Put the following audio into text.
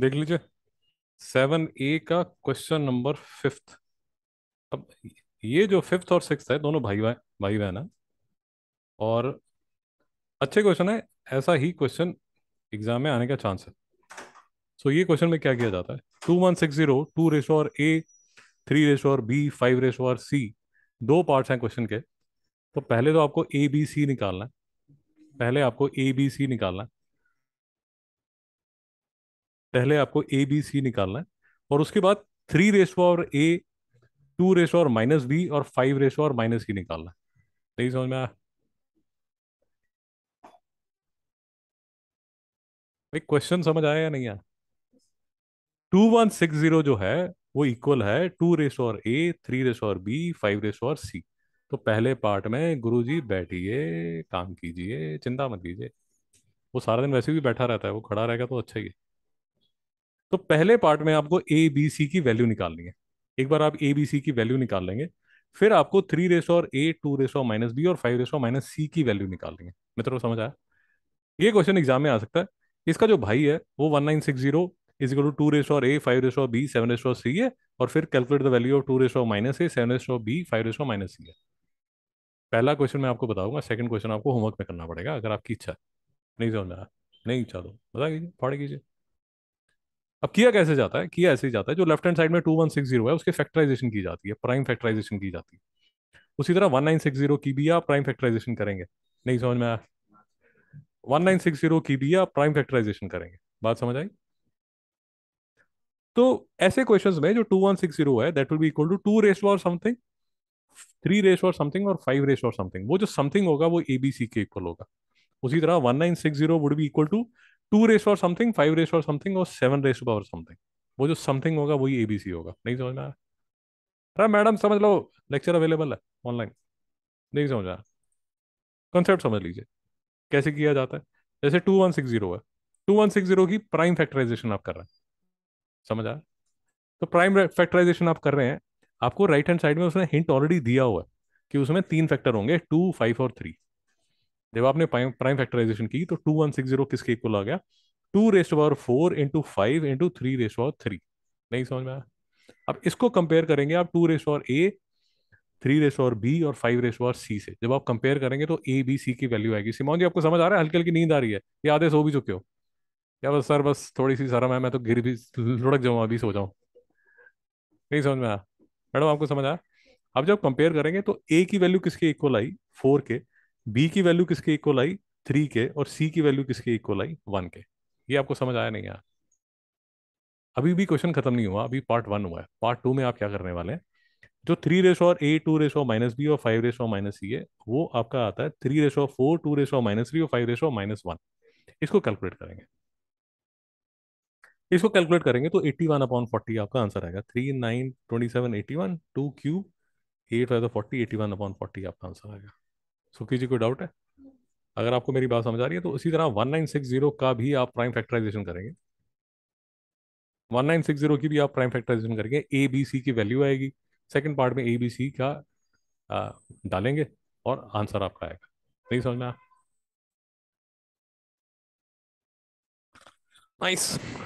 देख लीजिए सेवन ए का क्वेश्चन नंबर फिफ्थ अब ये जो फिफ्थ और सिक्स है दोनों भाई भाई भाई बहन है और अच्छे क्वेश्चन है ऐसा ही क्वेश्चन एग्जाम में आने का चांस है सो so, ये क्वेश्चन में क्या किया जाता है two one six zero two ratio और ए थ्री रेशो और बी फाइव रेशो और सी दो पार्ट्स हैं क्वेश्चन के तो पहले तो आपको ए बी सी निकालना है पहले आपको ए बी सी निकालना है पहले आपको ए बी सी निकालना है और उसके बाद थ्री रेशो और ए टू रेशो और माइनस बी और फाइव रेशो और माइनस सी निकालना है यही समझ में आया एक क्वेश्चन समझ आया या नहीं आया टू वन सिक्स जीरो जो है वो इक्वल है टू रेस और ए थ्री रेस और बी फाइव रेस और सी तो पहले पार्ट में गुरु जी बैठिए काम कीजिए चिंता मत कीजिए वो सारा दिन वैसे भी बैठा रहता है वो खड़ा रहेगा तो अच्छा ही है तो पहले पार्ट में आपको ए बी सी की वैल्यू निकालनी है एक बार आप ए बी सी की वैल्यू निकाल लेंगे फिर आपको थ्री रेसो और A two raise minus B और फाइव रेसो माइनस सी की वैल्यू निकाल लेंगे मित्रों समझ आया ये क्वेश्चन एग्जाम में आ सकता है इसका जो भाई है वो one nine six zero is equal to two raise और A five raise B seven raise C है और फिर calculate the value of two raise minus A seven raise B five raise minus C है पहला question मैं आपको बताऊंगा second question आपको होमवर्क में करना पड़ेगा अगर आपकी इच्छा नहीं समझ आया नहीं इच्छा तो बता दीजिए पढ़ कीजिए अब किया कैसे जाता है किया ऐसे ही जाता है जो लेफ्ट हैंड साइड में टू वन सिक्स जीरो है उसके फैक्टराइजेशन की जाती है प्राइम फैक्टराइजेशन की जाती है उसी तरह वन नाइन सिक्स जीरो की भी आप प्राइम फैक्टराइजेशन करेंगे नहीं समझ में आया वन नाइन सिक्स जीरो की भी आप प्राइम फैक्टराइजेशन करेंगे बात समझ आई तो ऐसे क्वेश्चंस में जो टू वन सिक्स जीरो है that will be equal to two raise और समथिंग थ्री रेस और समथिंग और फाइव रेस और समथिंग वो जो समथिंग होगा वो एबीसी के इक्वल होगा उसी तरह one nine six zero would be equal to two raise और समथिंग फाइव रेस और समथिंग और सेवन रेस पावर समथिंग वो जो समथिंग होगा वही ए बी सी होगा नहीं समझ में आया अरे मैडम समझ लो लेक्चर अवेलेबल है ऑनलाइन नहीं समझ आया कंसेप्ट समझ लीजिए कैसे किया जाता है जैसे टू वन सिक्स जीरो है टू वन सिक्स जीरो की प्राइम फैक्टराइजेशन आप कर रहे हैं समझ आया तो प्राइम फैक्टराइजेशन आप कर रहे हैं आपको राइट हैंड साइड में उसने हिंट ऑलरेडी दिया हुआ है कि उसमें तीन फैक्टर होंगे टू फाइव और थ्री जब आपने प्राइम फैक्टराइजेशन की तो टू वन सिक्स जीरो किसके इक्वल आ गया two raise two power four into five into three raise power three नहीं समझ में आया अब इसको कंपेयर करेंगे आप two raise power A three raise power B और फाइव रेस पावर सी से जब आप कंपेयर करेंगे तो ए बी सी की वैल्यू आएगी सिमोन जी आपको समझ आ रहा है हल्की हल्की नींद आ रही है ये आधे सो भी चुके हो या बस सर बस थोड़ी सी शर्म है मैं तो गिर भी लुढ़क जाऊँ अभी सो जाऊँ नहीं समझ में आया मैडम आपको समझ आया अब जब कंपेयर करेंगे तो ए की वैल्यू किसके इक्वल आई फोर के बी की वैल्यू किसके इक्वल आई थ्री के और सी की वैल्यू किसके इक्वल आई वन के ये आपको समझ आया नहीं यार अभी भी क्वेश्चन खत्म नहीं हुआ अभी पार्ट वन हुआ है पार्ट टू में आप क्या करने वाले हैं जो थ्री रेशो और A two ratio minus B और फाइव रेशो माइनस सी है वो आपका आता है three ratio four two ratio minus three और फाइव रेशो माइनस वन इसको कैलकुलेट करेंगे इसको कैलकुलेट करेंगे तो एट्टी वन अपॉन फोर्टी आपका आंसर आएगा three nine twenty seven eighty one two cube eight five forty eighty one upon forty आपका answer आएगा सुखी जी कोई डाउट है अगर आपको मेरी बात समझ आ रही है तो इसी तरह 1960 का भी आप प्राइम फैक्टराइजेशन करेंगे 1960 की भी आप प्राइम फैक्टराइजेशन करेंगे ए बी सी की वैल्यू आएगी सेकंड पार्ट में ए बी सी का आ, डालेंगे और आंसर आपका आएगा नहीं समझना नाइस nice.